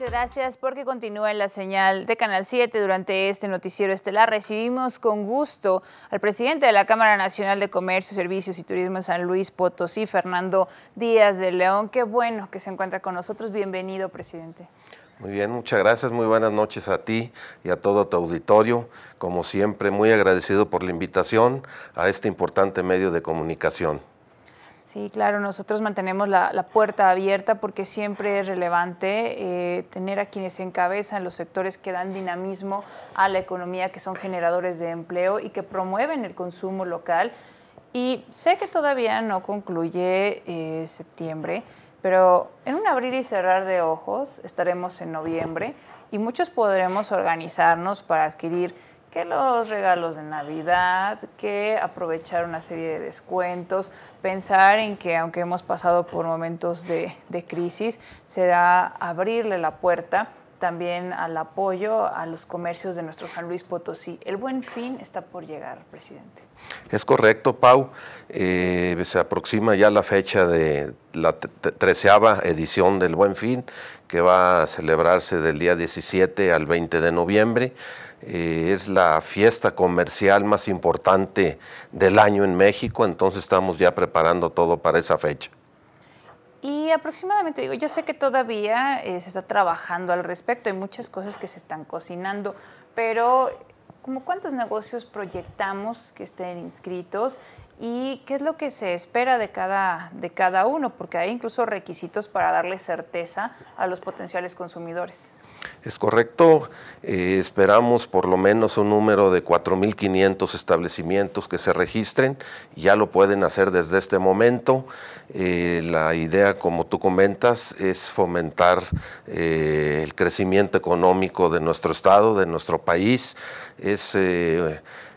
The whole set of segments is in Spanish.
Muchas gracias porque continúa en la señal de Canal 7 durante este noticiero estelar. Recibimos con gusto al presidente de la Cámara Nacional de Comercio, Servicios y Turismo de San Luis Potosí, Fernando Díaz de León. Qué bueno que se encuentra con nosotros. Bienvenido, presidente. Muy bien, muchas gracias, muy buenas noches a ti y a todo tu auditorio. Como siempre, muy agradecido por la invitación a este importante medio de comunicación. Sí, claro, nosotros mantenemos la, puerta abierta porque siempre es relevante eh, tener a quienes encabezan los sectores que dan dinamismo a la economía, que son generadores de empleo y que promueven el consumo local. Y sé que todavía no concluye eh, septiembre, pero en un abrir y cerrar de ojos estaremos en noviembre y muchos podremos organizarnos para adquirir que los regalos de Navidad, que aprovechar una serie de descuentos, pensar en que aunque hemos pasado por momentos de, de crisis, será abrirle la puerta también al apoyo a los comercios de nuestro San Luis Potosí. El buen fin está por llegar, presidente. Es correcto, Pau. Eh, se aproxima ya la fecha de la treceava edición del buen fin, que va a celebrarse del día 17 al 20 de noviembre. Eh, es la fiesta comercial más importante del año en México, entonces estamos ya preparando todo para esa fecha. Y aproximadamente, digo, yo sé que todavía eh, se está trabajando al respecto, hay muchas cosas que se están cocinando, pero ¿como cuántos negocios proyectamos que estén inscritos y qué es lo que se espera de cada, de cada uno? Porque hay incluso requisitos para darle certeza a los potenciales consumidores. Es correcto. Eh, esperamos por lo menos un número de 4.500 establecimientos que se registren. Ya lo pueden hacer desde este momento. Eh, la idea, como tú comentas, es fomentar eh, el crecimiento económico de nuestro estado, de nuestro país. Es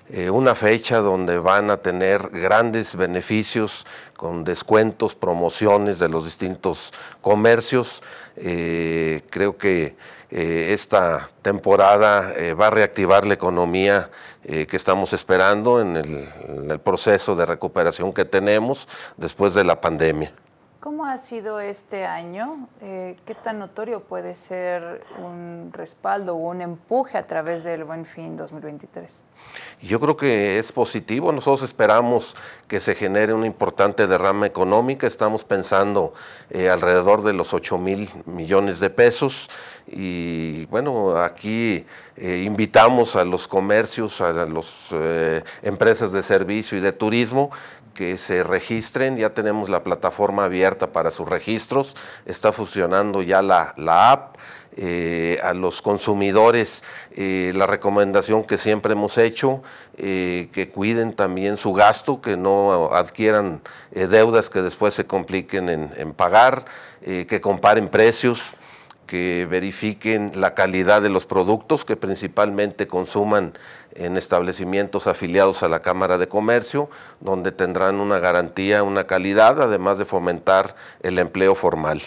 eh, una fecha donde van a tener grandes beneficios con descuentos, promociones de los distintos comercios. Eh, creo que eh, esta temporada va a reactivar la economía que estamos esperando en el proceso de recuperación que tenemos después de la pandemia. ¿Cómo ha sido este año? Eh, ¿Qué tan notorio puede ser un respaldo o un empuje a través del Buen Fin 2023? Yo creo que es positivo. Nosotros esperamos que se genere una importante derrama económica. Estamos pensando eh, alrededor de los 8 mil millones de pesos. Y bueno, aquí eh, invitamos a los comercios, a las empresas de servicio y de turismo que se registren, ya tenemos la plataforma abierta para sus registros, está funcionando ya la, app. Eh, a los consumidores eh, la recomendación que siempre hemos hecho, eh, que cuiden también su gasto, que no adquieran deudas que después se compliquen en, en pagar, que comparen precios que verifiquen la calidad de los productos que principalmente consuman en establecimientos afiliados a la Cámara de Comercio, donde tendrán una garantía, una calidad, además de fomentar el empleo formal.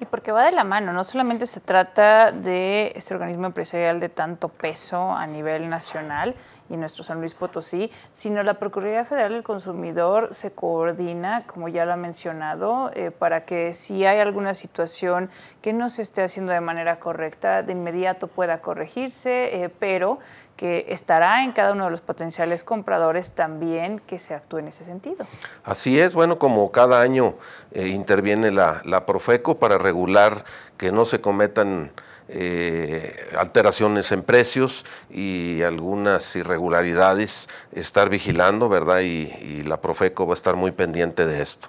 Y porque va de la mano, no solamente se trata de este organismo empresarial de tanto peso a nivel nacional y nuestro San Luis Potosí, sino la Procuraduría Federal del Consumidor se coordina, como ya lo ha mencionado, eh, para que si hay alguna situación que no se esté haciendo de manera correcta, de inmediato pueda corregirse, eh, pero que estará en cada uno de los potenciales compradores también que se actúe en ese sentido. Así es, bueno, como cada año eh, interviene la, la, Profeco para regular que no se cometan eh, alteraciones en precios y algunas irregularidades, estar vigilando, ¿verdad? Y, la Profeco va a estar muy pendiente de esto.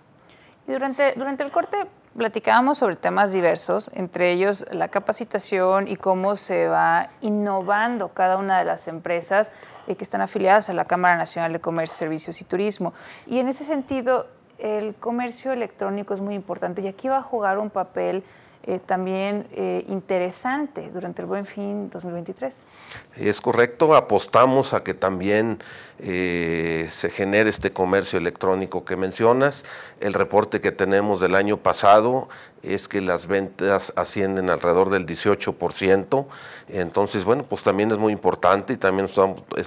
Y durante, durante el corte Platicábamos sobre temas diversos, entre ellos la capacitación y cómo se va innovando cada una de las empresas eh, que están afiliadas a la Cámara Nacional de Comercio, Servicios y Turismo. Y en ese sentido, el comercio electrónico es muy importante y aquí va a jugar un papel eh, también eh, interesante durante el Buen Fin 2023. Es correcto, apostamos a que también eh, se genere este comercio electrónico que mencionas. El reporte que tenemos del año pasado es que las ventas ascienden alrededor del 18%. Entonces, bueno, pues también es muy importante y también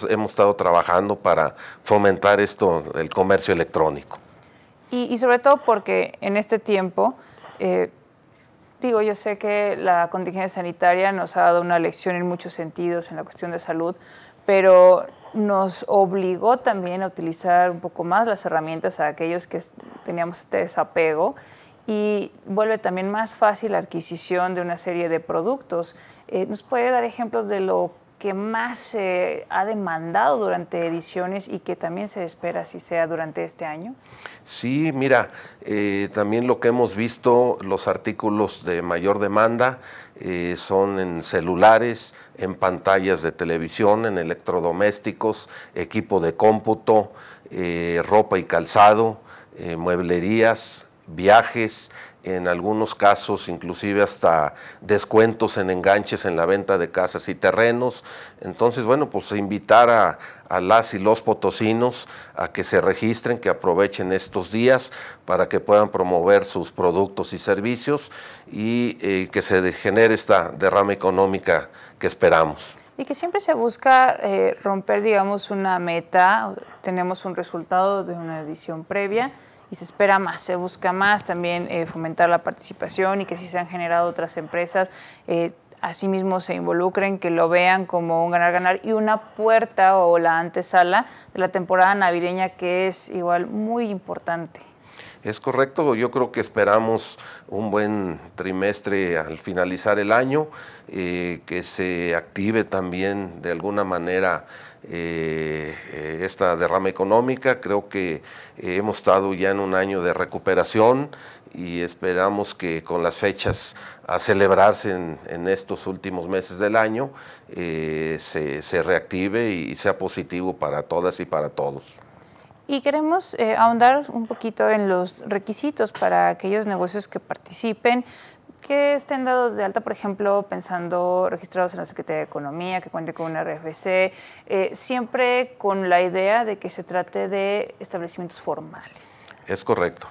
hemos estado trabajando para fomentar esto, el comercio electrónico. Y, sobre todo porque en este tiempo yo sé que la contingencia sanitaria nos ha dado una lección en muchos sentidos en la cuestión de salud, pero nos obligó también a utilizar un poco más las herramientas a aquellos que teníamos este desapego y vuelve también más fácil la adquisición de una serie de productos. Eh, ¿Nos puede dar ejemplos de lo que más se ha demandado durante ediciones y que también se espera si sea durante este año? Sí, mira, eh, también lo que hemos visto, los artículos de mayor demanda eh, son en celulares, en pantallas de televisión, en electrodomésticos, equipo de cómputo, eh, ropa y calzado, mueblerías, viajes, en algunos casos inclusive hasta descuentos en enganches en la venta de casas y terrenos. Entonces, bueno, pues invitar a, las y los potosinos a que se registren, que aprovechen estos días para que puedan promover sus productos y servicios y eh, que se genere esta derrama económica que esperamos. Y que siempre se busca eh, romper, digamos, una meta, tenemos un resultado de una edición previa y se espera más, se busca más también eh, fomentar la participación y que si se han generado otras empresas, eh, asimismo se involucren, que lo vean como un ganar-ganar y una puerta o la antesala de la temporada navideña que es igual muy importante. Es correcto, yo creo que esperamos un buen trimestre al finalizar el año, eh, que se active también de alguna manera eh, esta derrama económica. Creo que hemos estado ya en un año de recuperación y esperamos que con las fechas a celebrarse en, estos últimos meses del año eh, se, reactive y sea positivo para todas y para todos. Y queremos eh, ahondar un poquito en los requisitos para aquellos negocios que participen, que estén dados de alta, por ejemplo, pensando registrados en la Secretaría de Economía, que cuente con una RFC, eh, siempre con la idea de que se trate de establecimientos formales. Es correcto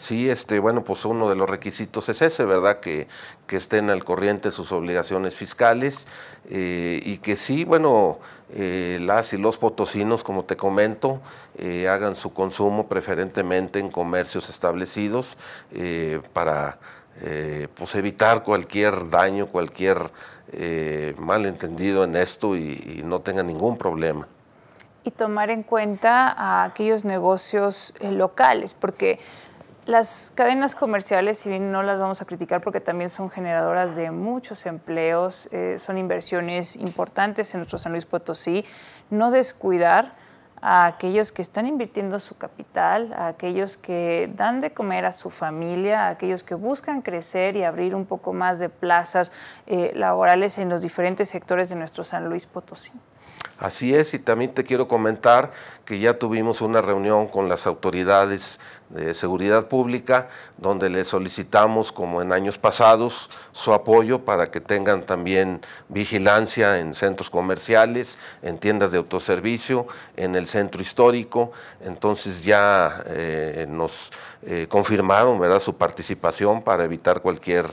sí, este, bueno, pues uno de los requisitos es ese, ¿verdad? Que, estén al corriente sus obligaciones fiscales eh, y que sí, bueno, eh, las y los potosinos, como te comento, eh, hagan su consumo preferentemente en comercios establecidos para pues evitar cualquier daño, cualquier malentendido en esto y, y no tengan ningún problema y tomar en cuenta a aquellos negocios locales, porque las cadenas comerciales, si bien no las vamos a criticar porque también son generadoras de muchos empleos, eh, son inversiones importantes en nuestro San Luis Potosí, no descuidar a aquellos que están invirtiendo su capital, a aquellos que dan de comer a su familia, a aquellos que buscan crecer y abrir un poco más de plazas eh, laborales en los diferentes sectores de nuestro San Luis Potosí. Así es, y también te quiero comentar que ya tuvimos una reunión con las autoridades de Seguridad Pública, donde le solicitamos, como en años pasados, su apoyo para que tengan también vigilancia en centros comerciales, en tiendas de autoservicio, en el centro histórico. Entonces ya eh, nos eh, confirmaron ¿verdad? su participación para evitar cualquier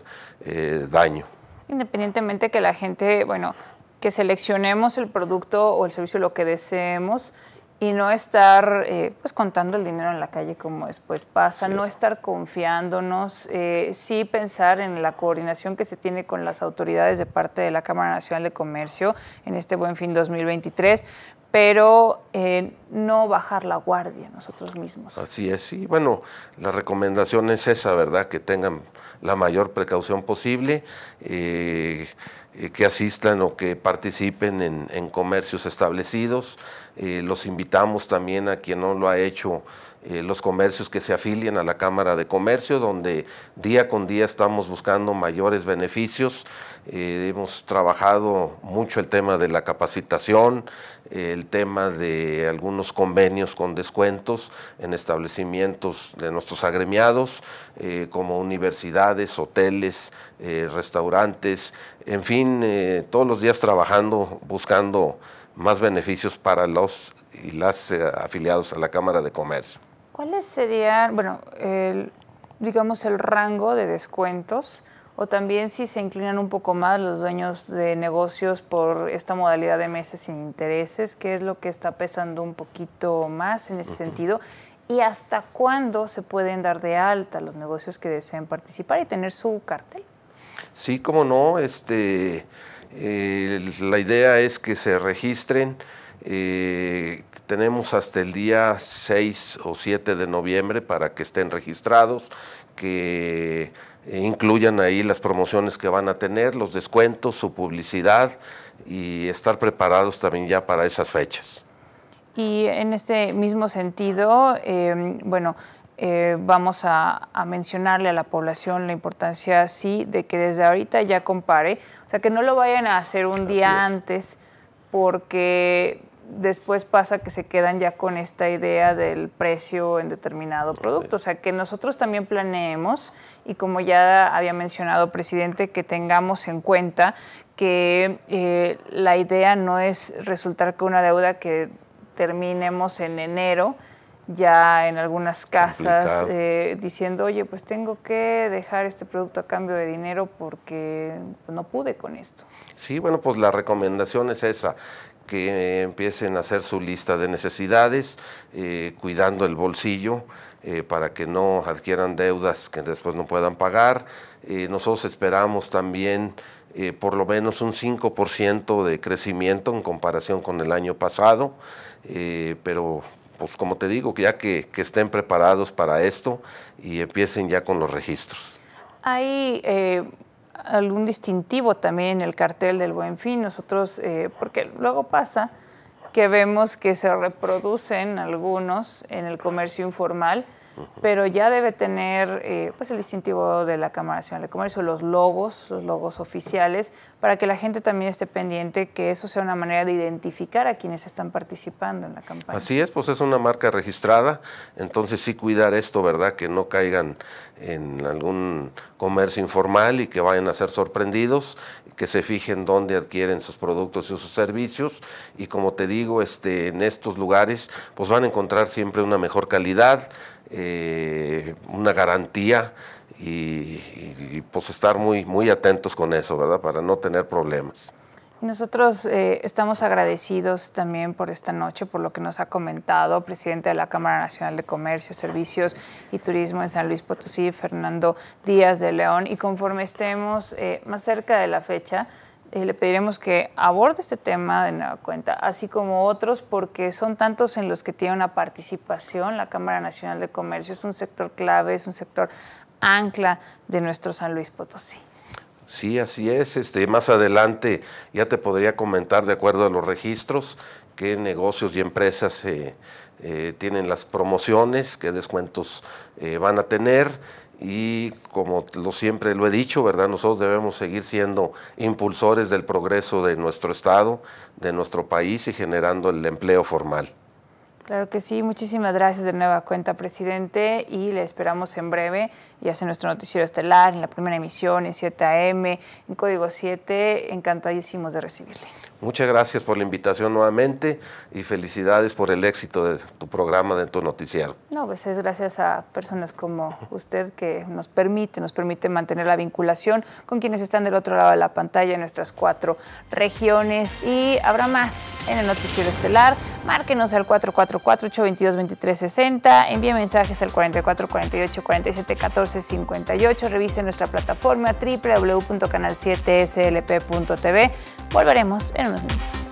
eh, daño. Independientemente que la gente, bueno, que seleccionemos el producto o el servicio lo que deseemos, y no estar eh, pues contando el dinero en la calle como después pasa, no estar confiándonos, eh, sí pensar en la coordinación que se tiene con las autoridades de parte de la Cámara Nacional de Comercio en este Buen Fin 2023, pero eh, no bajar la guardia nosotros mismos. Así es, sí. Bueno, la recomendación es esa, ¿verdad? Que tengan la mayor precaución posible. Eh, que asistan o que participen en, comercios establecidos. Eh, los invitamos también a quien no lo ha hecho eh, los comercios que se afilien a la Cámara de Comercio, donde día con día estamos buscando mayores beneficios. Eh, hemos trabajado mucho el tema de la capacitación, eh, el tema de algunos convenios con descuentos en establecimientos de nuestros agremiados, como universidades, hoteles, restaurantes, en fin, todos los días trabajando, buscando más beneficios para los y las afiliados a la Cámara de Comercio. ¿Cuáles serían, bueno, digamos el rango de descuentos o también si se inclinan un poco más los dueños de negocios por esta modalidad de meses sin intereses, qué es lo que está pesando un poquito más en ese sentido y hasta cuándo se pueden dar de alta los negocios que deseen participar y tener su cartel. Sí, cómo no, este, eh, la idea es que se registren eh, tenemos hasta el día 6 o 7 de noviembre para que estén registrados, que eh, incluyan ahí las promociones que van a tener, los descuentos, su publicidad y estar preparados también ya para esas fechas. Y en este mismo sentido, em, bueno, eh, vamos a, mencionarle a la población la importancia, sí, de que desde ahorita ya compare, o sea, que no lo vayan a hacer un día antes, porque después pasa que se quedan ya con esta idea del precio en determinado producto. O sea, que nosotros también planeemos y como ya había mencionado, presidente, que tengamos en cuenta que eh, la idea no es resultar con una deuda que terminemos en enero ya en algunas casas eh, diciendo, oye, pues tengo que dejar este producto a cambio de dinero porque no pude con esto. Sí, bueno, pues la recomendación es esa, que empiecen a hacer su lista de necesidades, eh, cuidando el bolsillo eh, para que no adquieran deudas que después no puedan pagar. Eh, nosotros esperamos también por lo menos un 5% de crecimiento en comparación con el año pasado, pero pues como te digo, ya que, que, estén preparados para esto y empiecen ya con los registros. Hay algún distintivo también en el cartel del Buen Fin. Nosotros, eh, porque luego pasa que vemos que se reproducen algunos en el comercio informal pero ya debe tener eh, pues el distintivo de la Cámara Nacional de Comercio, los logos, los logos oficiales, para que la gente también esté pendiente, que eso sea una manera de identificar a quienes están participando en la campaña. Así es, pues es una marca registrada, entonces sí cuidar esto, ¿verdad? Que no caigan en algún comercio informal y que vayan a ser sorprendidos, que se fijen dónde adquieren sus productos y sus servicios y como te digo, este, en estos lugares pues van a encontrar siempre una mejor calidad, eh, una garantía y, pues estar muy, muy atentos con eso, ¿verdad? Para no tener problemas. Nosotros eh, estamos agradecidos también por esta noche, por lo que nos ha comentado presidente de la Cámara Nacional de Comercio, Servicios y Turismo en San Luis Potosí, Fernando Díaz de León. Y conforme estemos eh, más cerca de la fecha, eh, le pediremos que aborde este tema de nueva cuenta, así como otros, porque son tantos en los que tiene una participación la Cámara Nacional de Comercio. Es un sector clave, es un sector ancla de nuestro San Luis Potosí. Sí, así es. Este, más adelante ya te podría comentar, de acuerdo a los registros, qué negocios y empresas eh, eh, tienen las promociones, qué descuentos van a tener y como lo siempre lo he dicho, ¿verdad? Nosotros debemos seguir siendo impulsores del progreso de nuestro estado, de nuestro país y generando el empleo formal. Claro que sí, muchísimas gracias de nueva cuenta, presidente, y le esperamos en breve y hace nuestro noticiero estelar en la primera emisión, en 7 AM, en Código 7. Encantadísimos de recibirle. Muchas gracias por la invitación nuevamente y felicidades por el éxito de tu programa, de tu noticiero. No, pues es gracias a personas como usted que nos permite, nos permite mantener la vinculación con quienes están del otro lado de la pantalla en nuestras cuatro regiones. Y habrá más en el noticiero estelar. Márquenos al 444-822-2360, envíe mensajes al 4448-4714 58, Revise nuestra plataforma www.canal7slp.tv. Volveremos en unos minutos.